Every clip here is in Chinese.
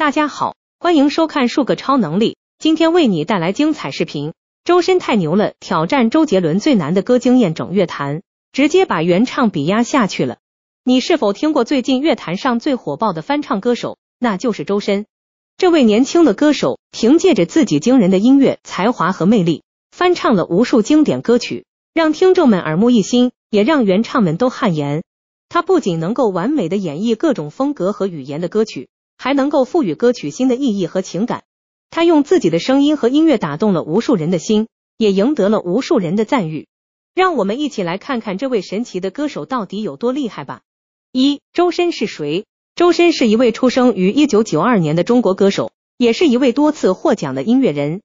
大家好，欢迎收看数个超能力。今天为你带来精彩视频。周深太牛了，挑战周杰伦最难的歌，经验整乐坛，直接把原唱比压下去了。你是否听过最近乐坛上最火爆的翻唱歌手？那就是周深。这位年轻的歌手凭借着自己惊人的音乐才华和魅力，翻唱了无数经典歌曲，让听众们耳目一新，也让原唱们都汗颜。他不仅能够完美的演绎各种风格和语言的歌曲。还能够赋予歌曲新的意义和情感。他用自己的声音和音乐打动了无数人的心，也赢得了无数人的赞誉。让我们一起来看看这位神奇的歌手到底有多厉害吧！一、周深是谁？周深是一位出生于一九九二年的中国歌手，也是一位多次获奖的音乐人。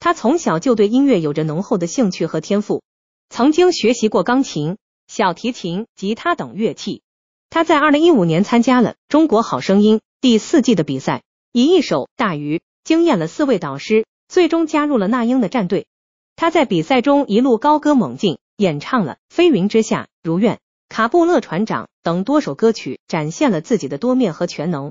他从小就对音乐有着浓厚的兴趣和天赋，曾经学习过钢琴、小提琴、吉他等乐器。他在二零一五年参加了《中国好声音》。第四季的比赛，以一首《大鱼》惊艳了四位导师，最终加入了那英的战队。他在比赛中一路高歌猛进，演唱了《飞云之下》《如愿》《卡布勒船长》等多首歌曲，展现了自己的多面和全能。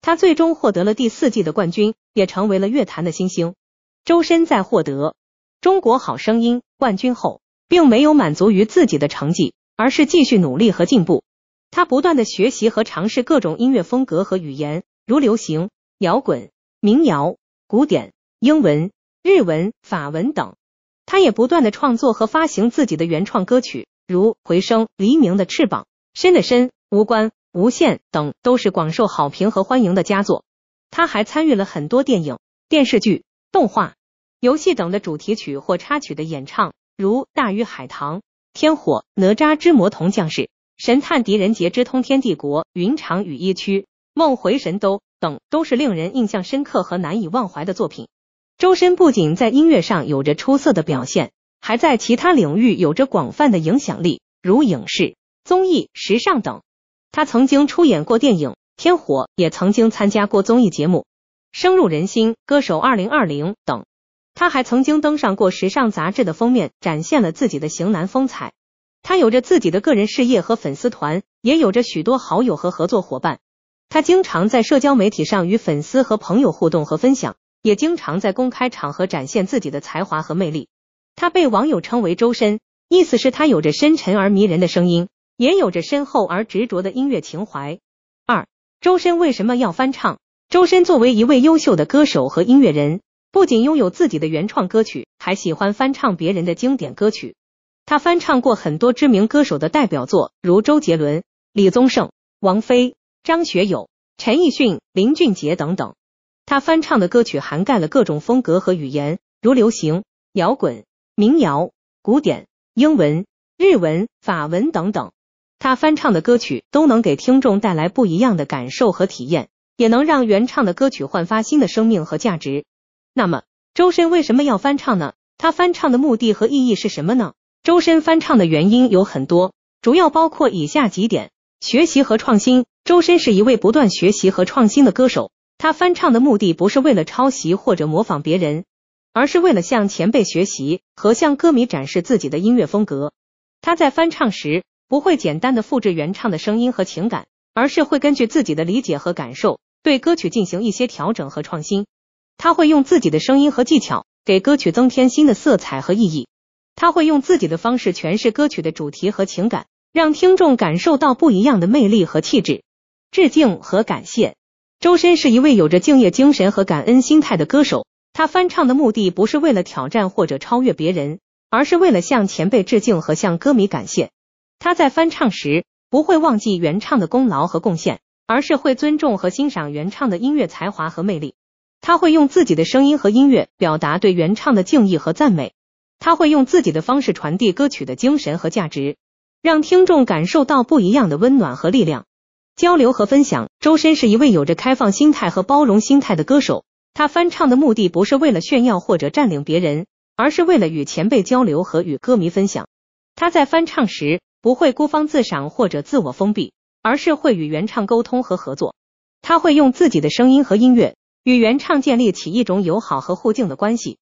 他最终获得了第四季的冠军，也成为了乐坛的新星。周深在获得《中国好声音》冠军后，并没有满足于自己的成绩，而是继续努力和进步。他不断的学习和尝试各种音乐风格和语言，如流行、摇滚、民谣、古典、英文、日文、法文等。他也不断的创作和发行自己的原创歌曲，如《回声》《黎明的翅膀》《深的深》《无关》《无限》等，都是广受好评和欢迎的佳作。他还参与了很多电影、电视剧、动画、游戏等的主题曲或插曲的演唱，如《大鱼海棠》《天火》《哪吒之魔童降世》。《神探狄仁杰之通天帝国》《云长与一曲》《梦回神都》等都是令人印象深刻和难以忘怀的作品。周深不仅在音乐上有着出色的表现，还在其他领域有着广泛的影响力，如影视、综艺、时尚等。他曾经出演过电影《天火》，也曾经参加过综艺节目《深入人心》《歌手二零二零》等。他还曾经登上过时尚杂志的封面，展现了自己的型男风采。他有着自己的个人事业和粉丝团，也有着许多好友和合作伙伴。他经常在社交媒体上与粉丝和朋友互动和分享，也经常在公开场合展现自己的才华和魅力。他被网友称为“周深”，意思是他有着深沉而迷人的声音，也有着深厚而执着的音乐情怀。二、周深为什么要翻唱？周深作为一位优秀的歌手和音乐人，不仅拥有自己的原创歌曲，还喜欢翻唱别人的经典歌曲。他翻唱过很多知名歌手的代表作，如周杰伦、李宗盛、王菲、张学友、陈奕迅、林俊杰等等。他翻唱的歌曲涵盖了各种风格和语言，如流行、摇滚、民谣、古典、英文、日文、法文等等。他翻唱的歌曲都能给听众带来不一样的感受和体验，也能让原唱的歌曲焕发新的生命和价值。那么，周深为什么要翻唱呢？他翻唱的目的和意义是什么呢？周深翻唱的原因有很多，主要包括以下几点：学习和创新。周深是一位不断学习和创新的歌手，他翻唱的目的不是为了抄袭或者模仿别人，而是为了向前辈学习和向歌迷展示自己的音乐风格。他在翻唱时不会简单的复制原唱的声音和情感，而是会根据自己的理解和感受对歌曲进行一些调整和创新。他会用自己的声音和技巧给歌曲增添新的色彩和意义。他会用自己的方式诠释歌曲的主题和情感，让听众感受到不一样的魅力和气质。致敬和感谢，周深是一位有着敬业精神和感恩心态的歌手。他翻唱的目的不是为了挑战或者超越别人，而是为了向前辈致敬和向歌迷感谢。他在翻唱时不会忘记原唱的功劳和贡献，而是会尊重和欣赏原唱的音乐才华和魅力。他会用自己的声音和音乐表达对原唱的敬意和赞美。他会用自己的方式传递歌曲的精神和价值，让听众感受到不一样的温暖和力量。交流和分享，周深是一位有着开放心态和包容心态的歌手。他翻唱的目的不是为了炫耀或者占领别人，而是为了与前辈交流和与歌迷分享。他在翻唱时不会孤芳自赏或者自我封闭，而是会与原唱沟通和合作。他会用自己的声音和音乐与原唱建立起一种友好和互敬的关系。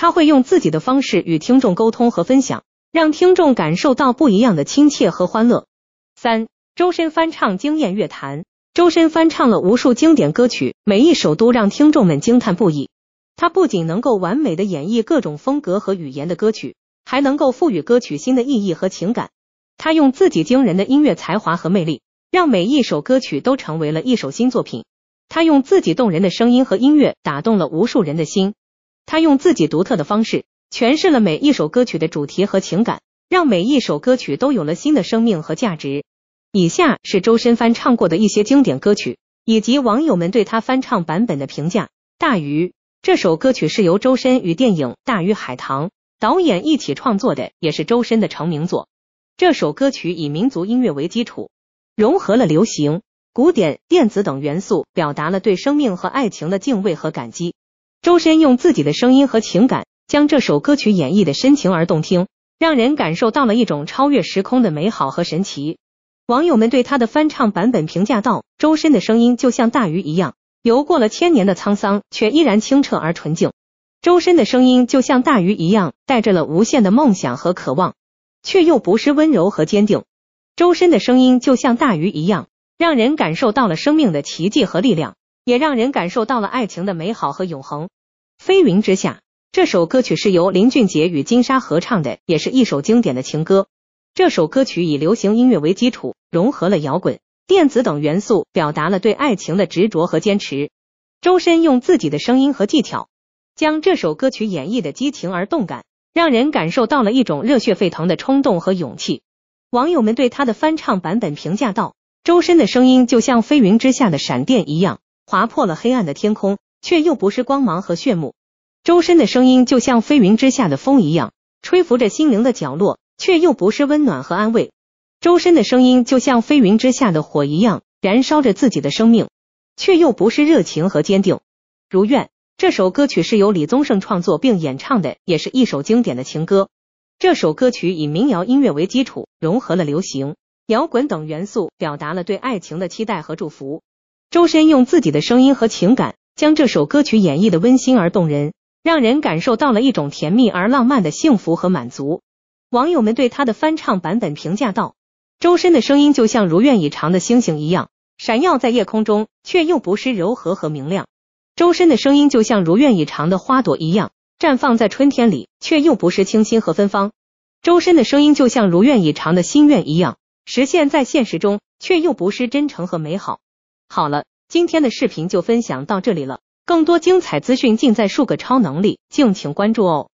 他会用自己的方式与听众沟通和分享，让听众感受到不一样的亲切和欢乐。三，周深翻唱惊艳乐坛，周深翻唱了无数经典歌曲，每一首都让听众们惊叹不已。他不仅能够完美的演绎各种风格和语言的歌曲，还能够赋予歌曲新的意义和情感。他用自己惊人的音乐才华和魅力，让每一首歌曲都成为了一首新作品。他用自己动人的声音和音乐，打动了无数人的心。他用自己独特的方式诠释了每一首歌曲的主题和情感，让每一首歌曲都有了新的生命和价值。以下是周深翻唱过的一些经典歌曲，以及网友们对他翻唱版本的评价。《大鱼》这首歌曲是由周深与电影《大鱼海棠》导演一起创作的，也是周深的成名作。这首歌曲以民族音乐为基础，融合了流行、古典、电子等元素，表达了对生命和爱情的敬畏和感激。周深用自己的声音和情感，将这首歌曲演绎的深情而动听，让人感受到了一种超越时空的美好和神奇。网友们对他的翻唱版本评价道：“周深的声音就像大鱼一样，游过了千年的沧桑，却依然清澈而纯净。周深的声音就像大鱼一样，带着了无限的梦想和渴望，却又不失温柔和坚定。周深的声音就像大鱼一样，让人感受到了生命的奇迹和力量。”也让人感受到了爱情的美好和永恒。《飞云之下》这首歌曲是由林俊杰与金莎合唱的，也是一首经典的情歌。这首歌曲以流行音乐为基础，融合了摇滚、电子等元素，表达了对爱情的执着和坚持。周深用自己的声音和技巧，将这首歌曲演绎的激情而动感，让人感受到了一种热血沸腾的冲动和勇气。网友们对他的翻唱版本评价道：“周深的声音就像飞云之下的闪电一样。”划破了黑暗的天空，却又不是光芒和炫目；周深的声音就像飞云之下的风一样，吹拂着心灵的角落，却又不是温暖和安慰；周深的声音就像飞云之下的火一样，燃烧着自己的生命，却又不是热情和坚定。如愿，这首歌曲是由李宗盛创作并演唱的，也是一首经典的情歌。这首歌曲以民谣音乐为基础，融合了流行、摇滚等元素，表达了对爱情的期待和祝福。周深用自己的声音和情感，将这首歌曲演绎的温馨而动人，让人感受到了一种甜蜜而浪漫的幸福和满足。网友们对他的翻唱版本评价道：“周深的声音就像如愿以偿的星星一样，闪耀在夜空中，却又不失柔和和明亮。周深的声音就像如愿以偿的花朵一样，绽放在春天里，却又不失清新和芬芳。周深的声音就像如愿以偿的心愿一样，实现，在现实中，却又不失真诚和美好。”好了，今天的视频就分享到这里了。更多精彩资讯尽在数个超能力，敬请关注哦。